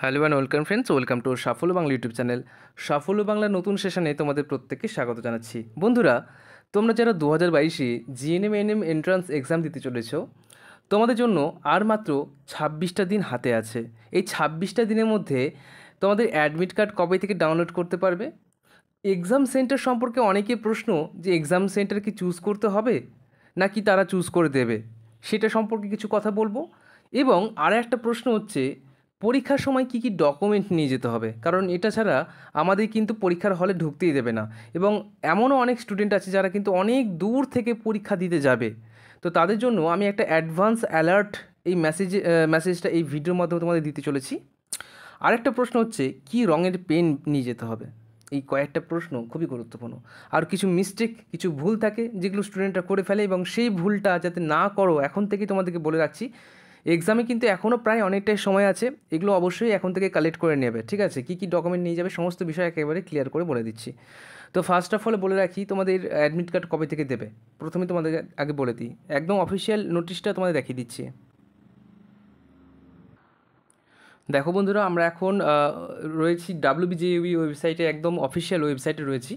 hello and welcome friends welcome to Saphalya Bangla YouTube channel সাফল্য বাংলা নতুন সেশনে তোমাদের প্রত্যেককে স্বাগত জানাচ্ছি বন্ধুরা তোমরা যারা দু হাজার বাইশে জিএনএম এনএম এন্ট্রান্স এক্সাম দিতে চলেছ তোমাদের জন্য আর মাত্র ছাব্বিশটা দিন হাতে আছে এই ছাব্বিশটা দিনের মধ্যে তোমাদের অ্যাডমিট কার্ড কবে থেকে ডাউনলোড করতে পারবে এক্সাম সেন্টার সম্পর্কে অনেকে প্রশ্ন যে এক্সাম সেন্টার কি চুজ করতে হবে নাকি তারা চুজ করে দেবে সেটা সম্পর্কে কিছু কথা বলবো এবং আর একটা প্রশ্ন হচ্ছে পরীক্ষার সময় কি কি ডকুমেন্ট নিয়ে যেতে হবে কারণ এটা ছাড়া আমাদের কিন্তু পরীক্ষার হলে ঢুকতেই দেবে না এবং এমনও অনেক স্টুডেন্ট আছে যারা কিন্তু অনেক দূর থেকে পরীক্ষা দিতে যাবে তো তাদের জন্য আমি একটা অ্যাডভান্স অ্যালার্ট এই মেসেজ মেসেজটা এই ভিডিওর মাধ্যমে তোমাদের দিতে চলেছি আরেকটা প্রশ্ন হচ্ছে কি রঙের পেন নিয়ে যেতে হবে এই কয়েকটা প্রশ্ন খুবই গুরুত্বপূর্ণ আর কিছু মিস্টেক কিছু ভুল থাকে যেগুলো স্টুডেন্টরা করে ফেলে এবং সেই ভুলটা যাতে না করো এখন থেকেই তোমাদেরকে বলে রাখছি এক্সামে কিন্তু এখনও প্রায় অনেকটাই সময় আছে এগুলো অবশ্যই এখন থেকে কালেক্ট করে নেবে ঠিক আছে কী কী ডকুমেন্ট নিয়ে যাবে সমস্ত বিষয় একেবারে ক্লিয়ার করে বলে দিচ্ছি তো ফার্স্ট অফ অল বলে রাখি তোমাদের অ্যাডমিট কার্ড কবে থেকে দেবে প্রথমে তোমাদের আগে বলে দিই একদম অফিসিয়াল নোটিশটা তোমাদের দেখিয়ে দিচ্ছি দেখো বন্ধুরা আমরা এখন রয়েছি ডাব্লিউবিজেইউবি ওয়েবসাইটে e একদম অফিসিয়াল ওয়েবসাইটে রয়েছি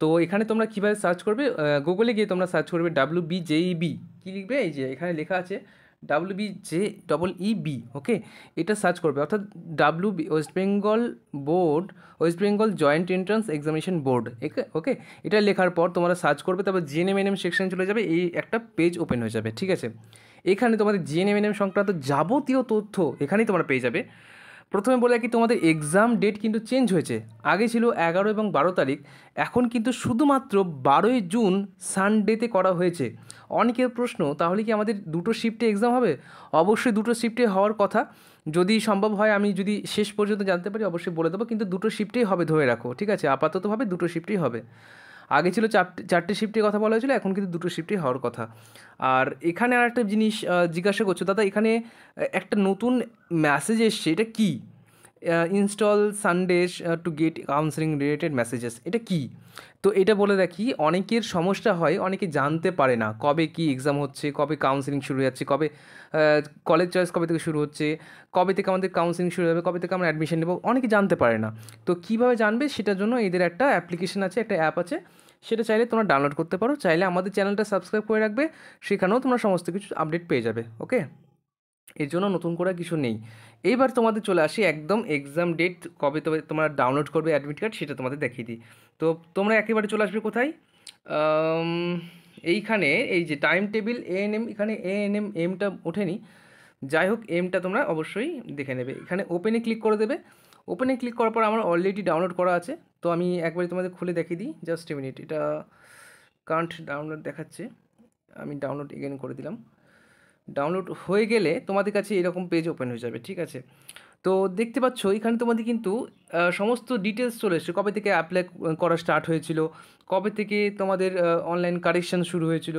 তো এখানে তোমরা কীভাবে সার্চ করবে গুগলে গিয়ে তোমরা সার্চ করবে ডাব্লিউবিজেইবি e কী লিখবে এই যে এখানে লেখা আছে W B J double E B okay এটা সার্চ করবে অর্থাৎ W B West Bengal board West Bengal joint entrance examination board okay এটা লেখার পর তোমরা সার্চ করবে তারপর জিএনএম এনএম সেকশন চলে যাবে এই একটা পেজ ওপেন হয়ে যাবে ঠিক আছে এখানে তোমাদের জিএনএম এনএম সংক্রান্ত যাবতীয় তথ্য এখানেই তোমরা পেয়ে যাবে প্রথমে বলে কি তোমাদের এক্সাম ডেট কিন্তু চেঞ্জ হয়েছে আগে ছিল এগারো এবং বারো তারিখ এখন কিন্তু শুধুমাত্র বারোই জুন সানডেতে করা হয়েছে অনেকের প্রশ্ন তাহলে কি আমাদের দুটো শিফটে এক্সাম হবে অবশ্যই দুটো শিফটে হওয়ার কথা যদি সম্ভব হয় আমি যদি শেষ পর্যন্ত জানতে পারি অবশ্যই বলে দেবো কিন্তু দুটো শিফটেই হবে ধরে রাখো ঠিক আছে আপাততভাবে দুটো শিফটেই হবে আগে ছিল চারটে চারটে শিফটের কথা বলা হয়েছিল এখন কিন্তু দুটো শিফটেই হওয়ার কথা আর এখানে আর একটা জিনিস জিজ্ঞাসা করছো দাদা এখানে একটা নতুন মেসেজ এসছে এটা কী install Sandesh to get counselling related messages এটা কি তো এটা বলে দেখি অনেকের সমস্যা হয় অনেকে জানতে পারে না কবে কি এক্সাম হচ্ছে কবে কাউন্সেলিং শুরু হয়ে যাচ্ছে কবে কলেজ চয়েস কবে থেকে শুরু হচ্ছে কবে থেকে আমাদের কাউন্সেলিং শুরু হবে কবে থেকে আমরা অ্যাডমিশন নেব অনেকে জানতে পারে না তো কীভাবে জানবে সেটার জন্য এদের একটা অ্যাপ্লিকেশন আছে একটা অ্যাপ আছে সেটা চাইলে তোমরা ডাউনলোড করতে পারো চাইলে আমাদের চ্যানেলটা সাবস্ক্রাইব করে রাখবে সেখানেও তোমরা সমস্ত কিছু আপডেট পেয়ে যাবে ওকে এর জন্য নতুন করে কিছু নেই এইবার তোমাদের চলে আসি একদম এক্সাম ডেট কবে তবে তোমরা ডাউনলোড করবে অ্যাডমিট কার্ড সেটা তোমাদের দেখিয়ে দিই তো তোমরা একেবারে চলে আসবে কোথায় এইখানে এই যে টাইম টেবিল এএনএম এখানে এএনএম এমটা ওঠেনি যাই হোক এমটা তোমরা অবশ্যই দেখে নেবে এখানে ওপেনে ক্লিক করে দেবে ওপেনে ক্লিক করার পর আমার অলরেডি ডাউনলোড করা আছে তো আমি একবারে তোমাদের খুলে দেখিয়ে দিই জাস্ট এ মিনিট এটা কান্ট ডাউনলোড দেখাচ্ছে আমি ডাউনলোড এগেন করে দিলাম ডাউনলোড হয়ে গেলে তোমাদের কাছে এরকম পেজ ওপেন হয়ে যাবে ঠিক আছে তো দেখতে পাচ্ছ এখানে তোমাদের কিন্তু সমস্ত ডিটেলস চলে এসেছে কবে থেকে অ্যাপ্লাই করা স্টার্ট হয়েছিল কবে থেকে তোমাদের অনলাইন কারেকশান শুরু হয়েছিল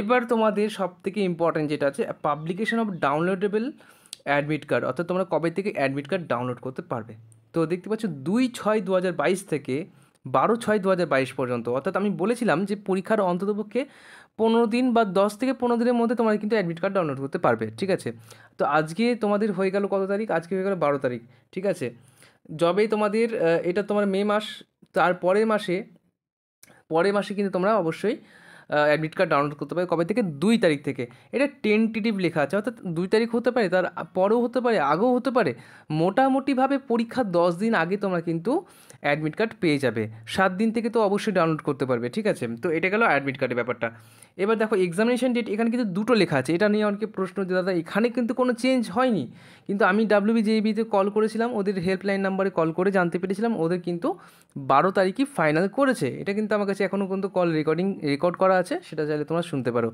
এবার তোমাদের সব থেকে ইম্পর্ট্যান্ট যেটা আছে publication of downloadable admit card অর্থাৎ তোমরা কবে থেকে অ্যাডমিট কার্ড ডাউনলোড করতে পারবে তো দেখতে পাচ্ছ দুই ছয় দু থেকে বারো ছয় দু হাজার বাইশ পর্যন্ত অর্থাৎ আমি বলেছিলাম যে পরীক্ষার অন্ততপক্ষে পনেরো দিন বা দশ থেকে পনেরো দিনের মধ্যে তোমার কিন্তু অ্যাডমিট কার্ড ডাউনলোড করতে পারবে ঠিক আছে তো আজকে তোমাদের হয়ে গেল কত তারিখ আজকে হয়ে গেলো বারো তারিখ ঠিক আছে যবে তোমাদের এটা তোমার মে মাস তার পরের মাসে পরের মাসে কিন্তু তোমরা অবশ্যই অ্যাডমিট কার্ড ডাউনলোড করতে পারে কবে থেকে দুই তারিখ থেকে এটা টেন্টিটিভ লেখা আছে অর্থাৎ দুই তারিখ হতে পারে তার পরেও হতে পারে আগেও হতে পারে মোটামুটিভাবে পরীক্ষা দশ দিন আগে তোমরা কিন্তু অ্যাডমিট কার্ড পেয়ে যাবে সাত দিন থেকে তো অবশ্যই ডাউনলোড করতে পারবে ঠিক আছে তো এটা গেল অ্যাডমিট কার্ডের ব্যাপারটা এবার দেখো এক্সামিনেশন ডেট এখানে কিন্তু দুটো লেখা আছে এটা নিয়ে অনেকে প্রশ্ন যে দাদা এখানে কিন্তু কোনো চেঞ্জ হয়নি কিন্তু আমি বিজেবিতে কল করেছিলাম ওদের হেল্পলাইন নাম্বারে কল করে জানতে পেরেছিলাম ওদের কিন্তু বারো তারিখই ফাইনাল করেছে এটা কিন্তু আমার কাছে এখনও কিন্তু কল রেকর্ডিং রেকর্ড করা আছে সেটা চাইলে তোমরা শুনতে পারো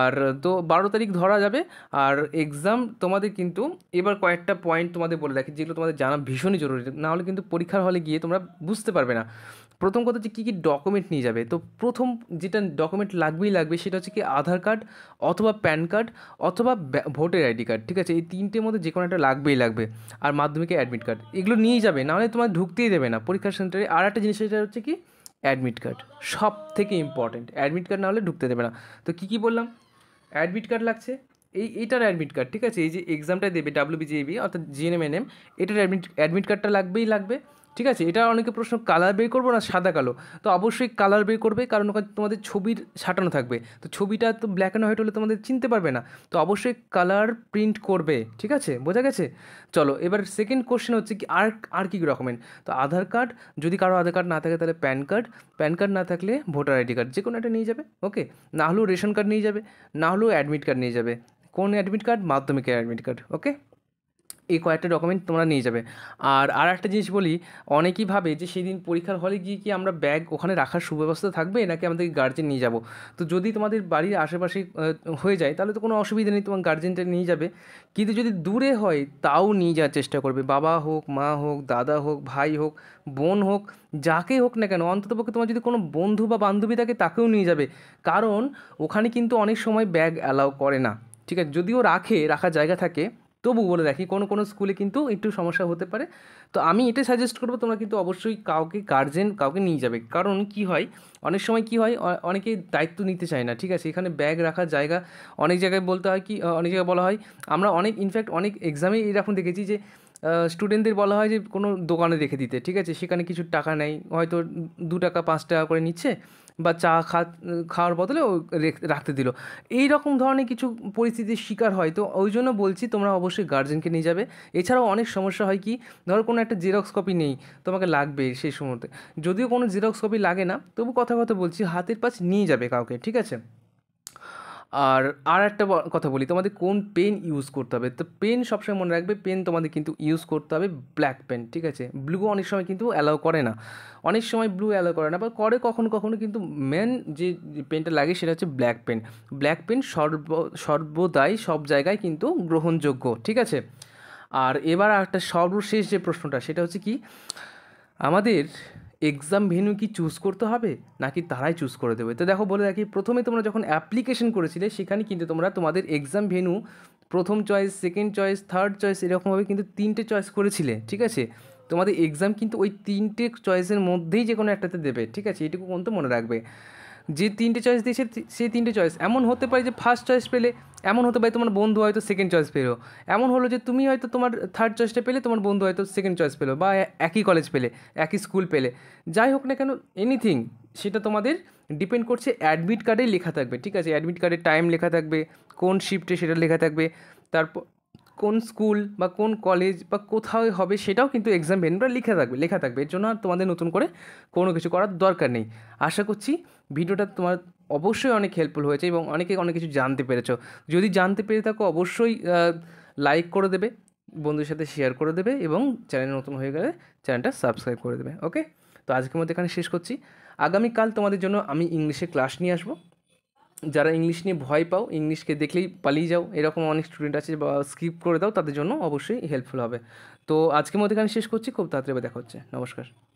আর তো বারো তারিখ ধরা যাবে আর এক্সাম তোমাদের কিন্তু এবার কয়েকটা পয়েন্ট তোমাদের বলে রাখি যেগুলো তোমাদের জানা ভীষণই জরুরি নাহলে কিন্তু পরীক্ষার হলে গিয়ে তোমরা বুঝতে পারবে না প্রথম কথা হচ্ছে কী কী ডকুমেন্ট নিয়ে যাবে তো প্রথম যেটা ডকুমেন্ট লাগবেই লাগবে সেটা হচ্ছে কি আধার কার্ড অথবা প্যান কার্ড অথবা ভোটার আইডি কার্ড ঠিক আছে এই তিনটের মধ্যে যে কোনো একটা লাগবেই লাগবে আর মাধ্যমিকে অ্যাডমিট কার্ড এগুলো নিয়ে যাবে নাহলে তোমার ঢুকতেই দেবে না পরীক্ষার সেন্টারে আর একটা জিনিস সেটা হচ্ছে কি অ্যাডমিট কার্ড সব থেকে ইম্পর্টেন্ট অ্যাডমিট কার্ড না হলে ঢুকতে দেবে না তো কী কী বললাম অ্যাডমিট কার্ড লাগছে এই এটার অ্যাডমিট কার্ড ঠিক আছে এই যে এক্সামটা দেবে ডাব্লিউ অর্থাৎ জিএনএমএনএম এটার অ্যাডমিট অ্যাডমিট কার্ডটা লাগবেই লাগবে ঠিক আছে এটা অনেকে প্রশ্ন কালার বের করবো না সাদা কালো তো অবশ্যই কালার বের করবে কারণ ওখানে তোমাদের ছবির সাটানো থাকবে তো ছবিটা তো ব্ল্যাক অ্যান্ড হোয়াইট হলে তোমাদের চিনতে পারবে না তো অবশ্যই কালার প্রিন্ট করবে ঠিক আছে বোঝা গেছে চলো এবার সেকেন্ড কোশ্চেন হচ্ছে কি আর আর কী ডকুমেন্ট তো আধার কার্ড যদি কারো আধার কার্ড না থাকে তাহলে প্যান কার্ড প্যান কার্ড না থাকলে ভোটার আইডি কার্ড যে কোনো একটা নিয়ে যাবে ওকে না হলেও রেশন কার্ড নিয়ে যাবে না হলেও অ্যাডমিট কার্ড নিয়ে যাবে কোন অ্যাডমিট কার্ড মাধ্যমিকের অ্যাডমিট কার্ড ওকে এই কয়েকটা ডকুমেন্ট তোমরা নিয়ে যাবে আর আর একটা জিনিস বলি অনেকেই ভাবে যে সেদিন পরীক্ষার হলে গিয়ে কি আমরা ব্যাগ ওখানে রাখার সুব্যবস্থা থাকবে নাকি আমাদের গার্জেন নিয়ে যাব তো যদি তোমাদের বাড়ির আশেপাশে হয়ে যায় তাহলে তো কোনো অসুবিধা নেই তোমার গার্জেনটা নিয়ে যাবে কিন্তু যদি দূরে হয় তাও নিয়ে যাওয়ার চেষ্টা করবে বাবা হোক মা হোক দাদা হোক ভাই হোক বোন হোক যাকেই হোক না কেন অন্ততপক্ষে তোমার যদি কোনো বন্ধু বা বান্ধবী থাকে তাকেও নিয়ে যাবে কারণ ওখানে কিন্তু অনেক সময় ব্যাগ অ্যালাউ করে না ঠিক আছে যদিও রাখে রাখার জায়গা থাকে তবু বলে রাখি কোনো কোনো স্কুলে কিন্তু একটু সমস্যা হতে পারে তো আমি এটা সাজেস্ট করবো তোমরা কিন্তু অবশ্যই কাউকে গার্জেন কাউকে নিয়ে যাবে কারণ কি হয় অনেক সময় কি হয় অনেকে দায়িত্ব নিতে চায় না ঠিক আছে এখানে ব্যাগ রাখার জায়গা অনেক জায়গায় বলতে হয় কি অনেক জায়গায় বলা হয় আমরা অনেক ইনফ্যাক্ট অনেক এক্সামে এরকম দেখেছি যে স্টুডেন্টদের বলা হয় যে কোনো দোকানে রেখে দিতে ঠিক আছে সেখানে কিছু টাকা নেয় হয়তো দু টাকা পাঁচ টাকা করে নিচ্ছে বা চা খা খাওয়ার বদলে রাখতে দিল এই রকম ধরনের কিছু পরিস্থিতির শিকার হয় তো ওই জন্য বলছি তোমরা অবশ্যই গার্জেনকে নিয়ে যাবে এছাড়াও অনেক সমস্যা হয় কি ধরো কোনো একটা জেরক্স কপি নেই তোমাকে লাগবে সেই সময়তে যদিও কোনো জেরক্স কপি লাগে না তবু কথা কথা বলছি হাতের পাশ নিয়ে যাবে কাউকে ঠিক আছে আর আর একটা কথা বলি তোমাদের কোন পেন ইউজ করতে হবে তো পেন সবসময় মনে রাখবে পেন তোমাদের কিন্তু ইউজ করতে হবে ব্ল্যাক পেন ঠিক আছে ব্লু অনেক সময় কিন্তু অ্যালাউ করে না অনেক সময় ব্লু অ্যালাউ করে না বা করে কখনো কখনো কিন্তু মেন যে পেনটা লাগে সেটা হচ্ছে ব্ল্যাক পেন ব্ল্যাক পেন সর্ব সর্বদাই সব জায়গায় কিন্তু গ্রহণযোগ্য ঠিক আছে আর এবার একটা সর্বশেষ যে প্রশ্নটা সেটা হচ্ছে কি আমাদের এক্সাম ভেন্যু কি চুজ করতে হবে নাকি তারাই চুজ করে দেবে তো দেখো বলে রাখি প্রথমে তোমরা যখন অ্যাপ্লিকেশন করেছিলে সেখানে কিন্তু তোমরা তোমাদের এক্সাম ভেন্যু প্রথম choice second choice third choice এরকমভাবে কিন্তু তিনটে চয়েস করেছিলে ঠিক আছে তোমাদের এক্সাম কিন্তু ওই তিনটে চয়েসের মধ্যেই যে কোনো একটাতে দেবে ঠিক আছে এটুকু কিন্তু মনে রাখবে যে তিনটে চয়েস দিয়েছে সেই তিনটে চয়েস এমন হতে পারে যে ফার্স্ট চয়েস পেলে এমন হতে পারে তোমার বন্ধু হয়তো সেকেন্ড চয়েস পেলো এমন হলো যে তুমি হয়তো তোমার থার্ড চয়েসটা পেলে তোমার বন্ধু হয়তো সেকেন্ড চয়েস পেলো বা একই কলেজ পেলে একই স্কুল পেলে যাই হোক না কেন এনিথিং সেটা তোমাদের ডিপেন্ড করছে অ্যাডমিট কার্ডে লেখা থাকবে ঠিক আছে অ্যাডমিট কার্ডে টাইম লেখা থাকবে কোন শিফটে সেটা লেখা থাকবে তারপর কোন স্কুল বা কোন কলেজ বা কোথায় হবে সেটাও কিন্তু এক্সাম ভেনুটা লিখে থাকবে লেখা থাকবে এর জন্য আর তোমাদের নতুন করে কোনো কিছু করার দরকার নেই আশা করছি ভিডিওটা তোমার অবশ্যই অনেক হেল্পফুল হয়েছে এবং অনেকে অনেক কিছু জানতে পেরেছ যদি জানতে পেরে থাকো অবশ্যই লাইক করে দেবে বন্ধুর সাথে শেয়ার করে দেবে এবং চ্যানেল নতুন হয়ে গেলে চ্যানেলটা সাবস্ক্রাইব করে দেবে ওকে তো আজকের মধ্যে এখানে শেষ করছি আগামীকাল তোমাদের জন্য আমি ইংলিশে ক্লাস নিয়ে আসবো যারা ইংলিশ নিয়ে ভয় পাও ইংলিশকে দেখলেই পালিয়ে যাও এরকম অনেক স্টুডেন্ট আছে বা স্কিপ করে দাও তাদের জন্য অবশ্যই হেল্পফুল হবে তো আজকের মধ্যে এখানে শেষ করছি খুব তাড়াতাড়ি দেখা হচ্ছে নমস্কার